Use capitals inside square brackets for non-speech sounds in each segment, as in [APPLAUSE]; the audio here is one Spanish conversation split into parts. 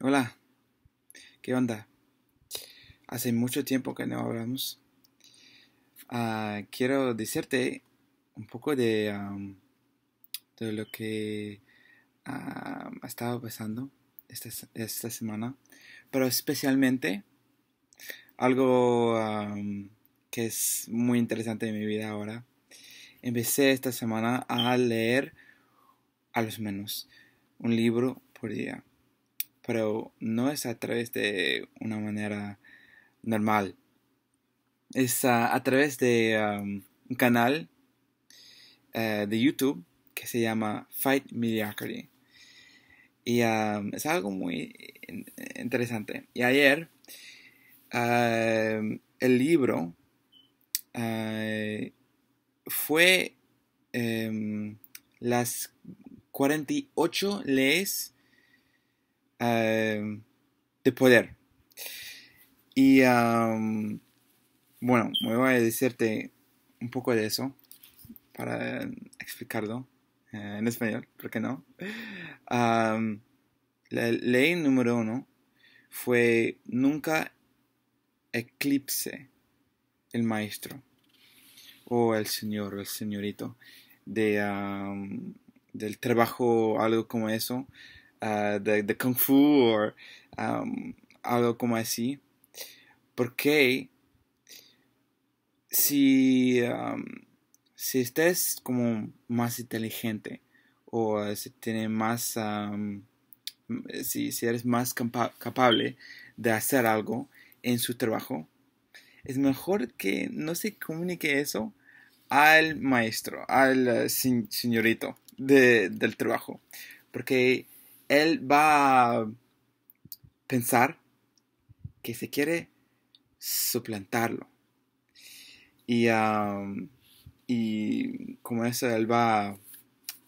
Hola, ¿qué onda? Hace mucho tiempo que no hablamos. Ah, quiero decirte un poco de, lo que ha estado pasando esta, esta, semana, pero especialmente algo que es muy interesante en mi vida ahora. Empecé esta semana a leer, a los menos, un libro por día pero no es a través de una manera normal. Es a través de um, un canal eh, de YouTube que se llama Fight Mediocrity. Y um, es algo muy interesante. Y ayer um, el libro eh, fue em, las 48 leyes eh, de poder. Y bueno, me voy a decirte un poco de eso para explicarlo eh, en español, porque no? la ley número uno fue nunca eclipse el maestro o el señor o el señorito de, del trabajo, algo como eso. Ah, de, kung fu o um, algo como así. Porque si, um, si estés como más inteligente o si tienes más... Um, si, eres más capaz de hacer algo en su trabajo, es mejor que no se comunique eso al maestro, al eh, señorito del trabajo, porque él va a pensar que se quiere suplantarlo. Y, como eso, él va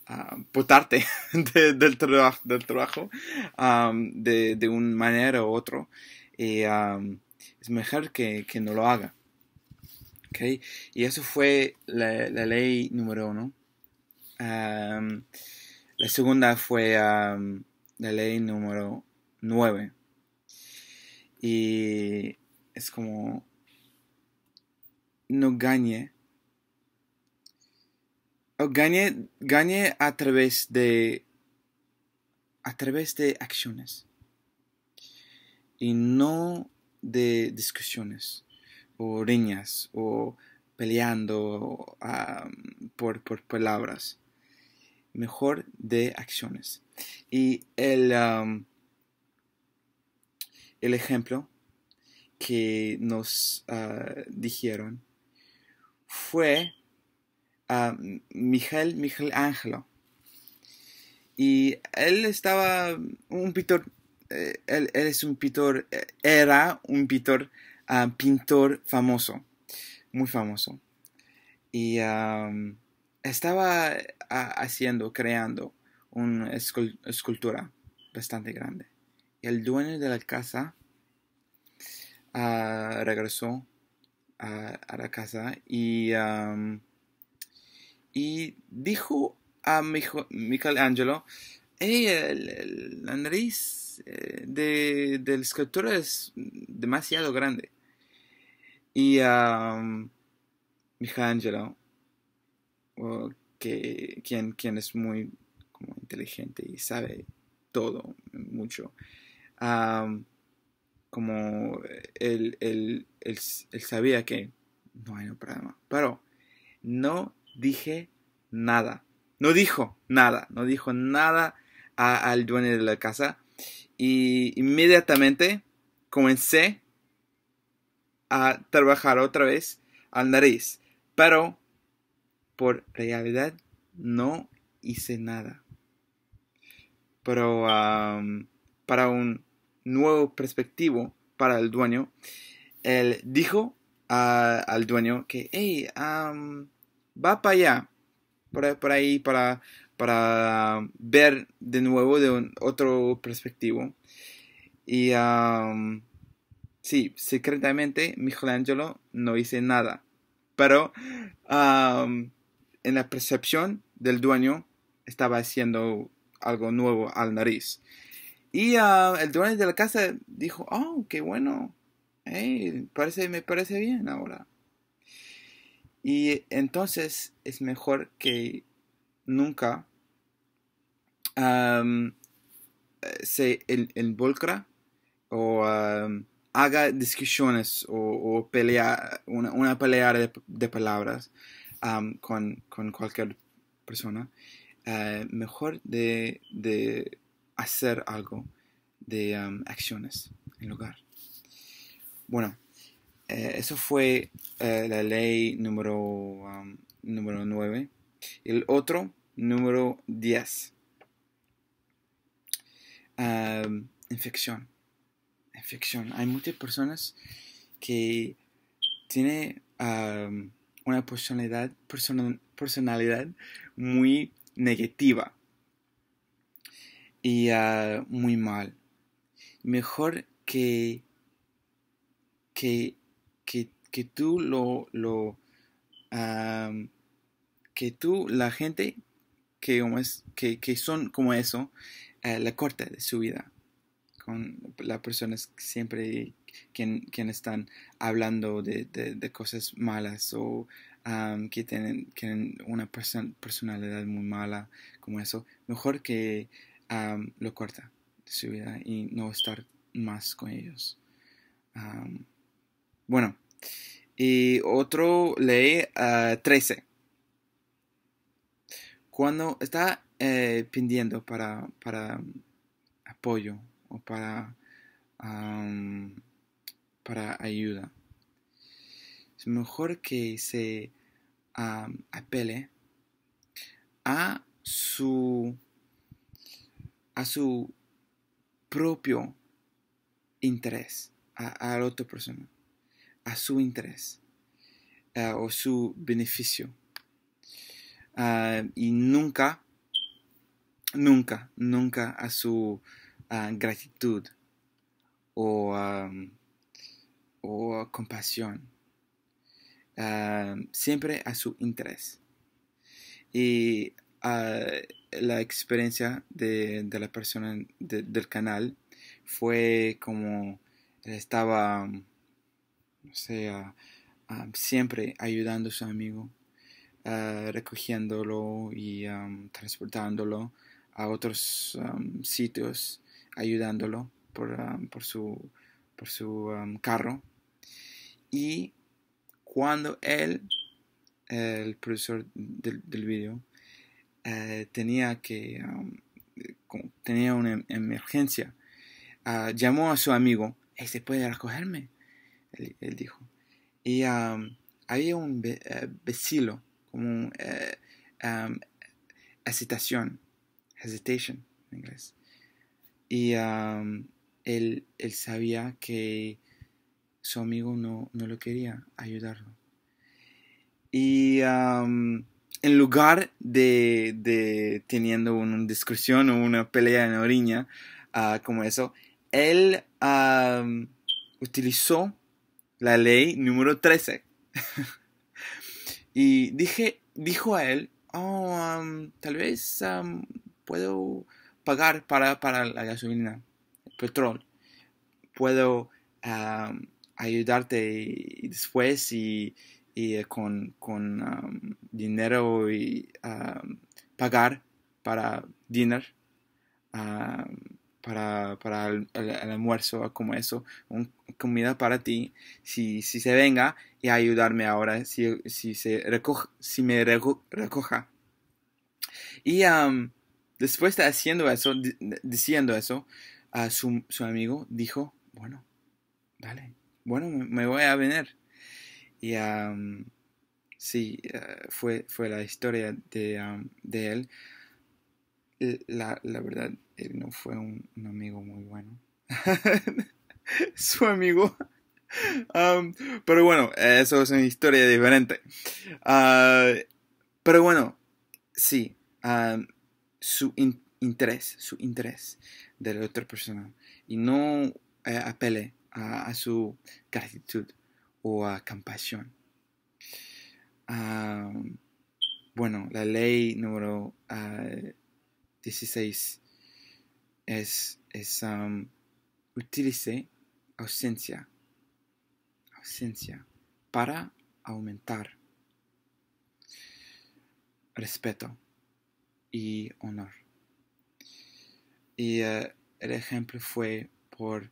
a, botarte [LAUGHS] del, del trabajo de, una manera u otra. Y es mejor que, no lo haga. Okay? Y eso fue la ley número uno. la segunda fue la ley número 9. Y es como, no gañe. O gañe, gañe a través de, a través de acciones. Y no de discusiones o riñas o peleando ah, por, por palabras mejor de acciones. Y el, um, el ejemplo que nos uh, dijeron fue a um, Miguel, Miguel Ángelo. Y él estaba un pintor, eh, él, es un pintor, era un pintor, uh, pintor famoso, muy famoso. Y um, estaba eh, haciendo, creando una escultura bastante grande. Y el dueño de la casa ah, regresó a, la casa y, y dijo a Michelangelo, hey, la nariz eh, de, la escultura es demasiado grande. Y um, Michelangelo que quien, quien es muy inteligente y sabe todo, mucho. como él, sabía que no hay un problema. Pero no dije nada. No dijo nada. No dijo nada al dueño de la casa. Y inmediatamente comencé a trabajar otra vez al nariz. Pero por realidad no hice nada. Pero para un nuevo perspectivo para el dueño, él dijo al dueño que, hey, va para allá, por, ahí, para, para ver de nuevo de otro perspectivo. Y sí, secretamente Michelangelo no hice nada. Pero en la percepción del dueño estaba haciendo algo nuevo al nariz. Y ah, el dueño de la casa dijo, oh, qué bueno, parece, me parece bien ahora. Y entonces es mejor que nunca se involucra o haga discusiones o, o una, una pelea de palabras con, cualquier persona, eh, mejor de, hacer algo, de acciones en lugar. Bueno, eh, eso fue eh, la ley número, número 9. El otro, número 10. infección. Infección. Hay muchas personas que tiene una personalidad, personalidad muy negativa y ah, muy mal. Mejor que, que, que, que tú lo, lo que tú, la gente que, que, que son como eso, uh, la corta de su vida. Con las personas que siempre quien, quien están hablando de, cosas malas o que tienen, una personalidad muy mala como eso, mejor que lo corta de su vida y no estar más con ellos. bueno, y otro ley 13. Ah, Cuando está eh, pidiendo para, para apoyo o para para ayuda. Es mejor que se apele a su, a su propio interés, a, la otra persona, a su interés eh, o su beneficio. Ah, y nunca, nunca, nunca a su ah, gratitud o o compasión, ah, siempre a su interés. Y ah, la experiencia de, la persona del canal fue como estaba, no ah, siempre ayudando a su amigo, recogiéndolo y transportándolo a otros sitios, ayudándolo por, por su, por su carro y cuando él, el profesor del, del video, eh, tenía que um, tenía una em, emergencia, ah, llamó a su amigo, ¿se puede recogerme? Él, dijo. Y um, había un vacilo, eh, como un, eh, um, hesitación, hesitation en inglés. Y él, él sabía que su amigo no, no lo quería ayudarlo. Y en lugar de, de, teniendo una discusión o una pelea en la orilla, ah, como eso, él utilizó la ley número 13. [LAUGHS] y dije, dijo a él, oh, tal vez puedo pagar para, la gasolina, el petróleo. Puedo ayudarte después y, eh, con, dinero y pagar para dinner, para, el, almuerzo, como eso, comida para ti, si, si, se venga y ayudarme ahora, si, se si me recoja. Y después de haciendo eso, diciendo eso, su, su amigo dijo, bueno, dale, bueno, me voy a venir. Y sí, eh, fue, fue la historia de, él. La, verdad, él no fue un, amigo muy bueno. [LAUGHS] Su amigo. pero bueno, eso es una historia diferente. Ah, pero bueno, sí, su interés, su interés de la otra persona. Y no eh, apele a, su gratitud o a compasión. bueno, la ley número 16 ah, es, es utilice ausencia, ausencia para aumentar respeto y honor. Y eh, el ejemplo fue por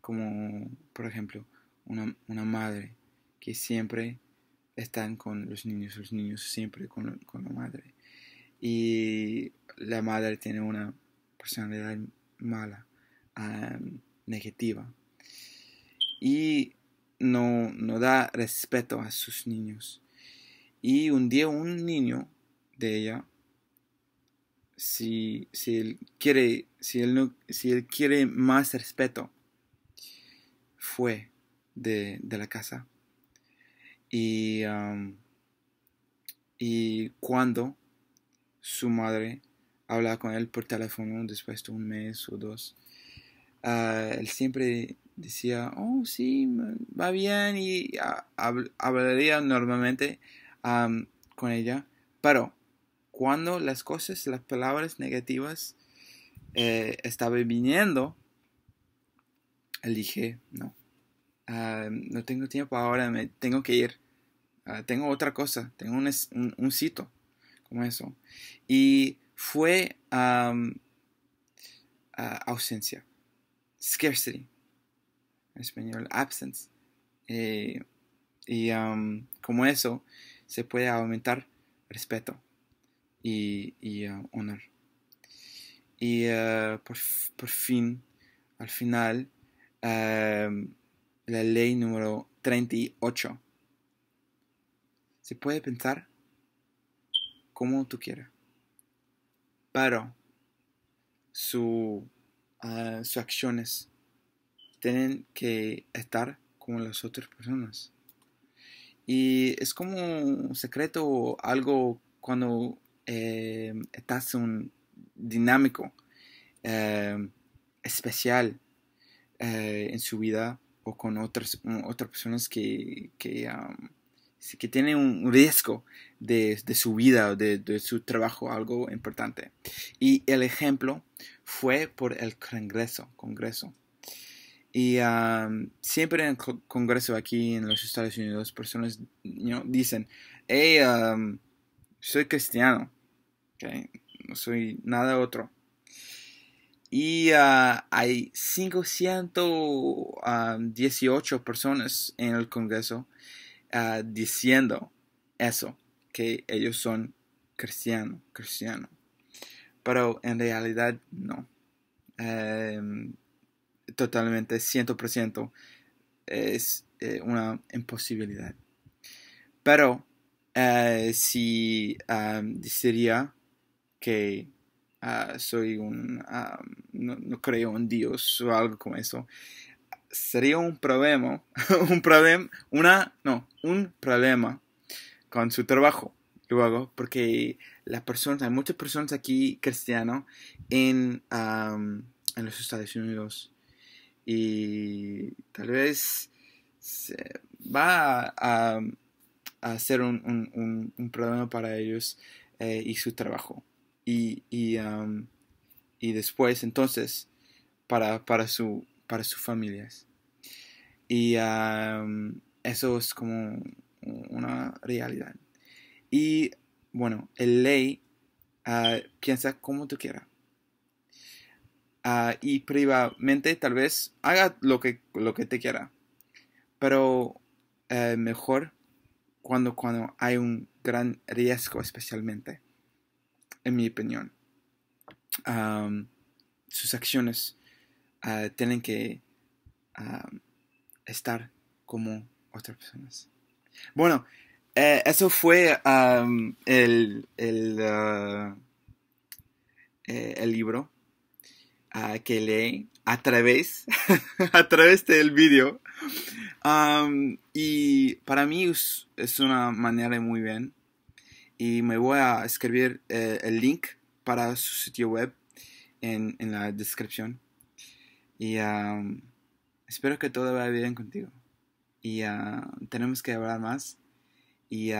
como por ejemplo una, madre que siempre están con los niños, los niños siempre con, la madre. Y la madre tiene una personalidad mala, negativa. Y no, no da respeto a sus niños. Y un día un niño de ella si, él quiere, si, él no, si él quiere más respeto, fue de, la casa. Y, um, y cuando su madre hablaba con él por teléfono después de un mes o dos, ah, él siempre decía, oh sí, va bien y ah, hablaría normalmente con ella, pero cuando las cosas, las palabras negativas eh, estaban viniendo, dije, no, ah, no tengo tiempo ahora, me tengo que ir. Ah, tengo otra cosa, tengo un, un, un, sitio como eso. Y fue ausencia, scarcity, en español, absence. Eh, y como eso se puede aumentar respeto y, ah, honor. Y ah, por, fin, al final, ah, la ley número 38. Se puede pensar como tú quieras, pero sus acciones tienen que estar como las otras personas. Y es como un secreto, o algo cuando eh, estás un dinámico eh, especial eh, en su vida o con otras, mm, otras personas que, que, tienen un riesgo de, su vida, de, de su trabajo, algo importante. Y el ejemplo fue por el Congreso. congreso. Y siempre en el Congreso aquí en los Estados Unidos, personas dicen, soy cristiano, no soy nada otro. Y ah, hay 518 personas en el Congreso ah, diciendo eso, que ellos son cristianos, cristianos. Pero en realidad no. Em, totalmente, 100% es eh, una imposibilidad. Pero eh, si um, que ah, soy un, no, creo en Dios o algo como eso, sería un problema, [LAUGHS] un problema, una, no, un problema con su trabajo luego, porque las personas, hay muchas personas aquí cristianas en, en los Estados Unidos y tal vez se va a hacer un, un, problema para ellos eh, y su trabajo. Y, y, después, entonces, para, su, para sus familias. Y eso es como una realidad. Y bueno, el ley piensa ah, como tú quieras. Ah, y privadamente tal vez haga lo que, lo que te quiera. Pero eh, mejor cuando, cuando hay un gran riesgo especialmente, en mi opinión. sus acciones ah, tienen que estar como otras personas. Bueno, eh, eso fue el, el, ah, eh, el libro que lee a través, [LAUGHS] a través del vídeo. y para mí es, una manera muy bien. Y me voy a escribir eh, el link para su sitio web en, la descripción. Y espero que todo vaya bien contigo. Y ah, tenemos que hablar más. Y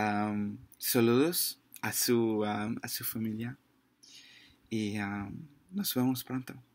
saludos a su, a su familia. Y nos vemos pronto.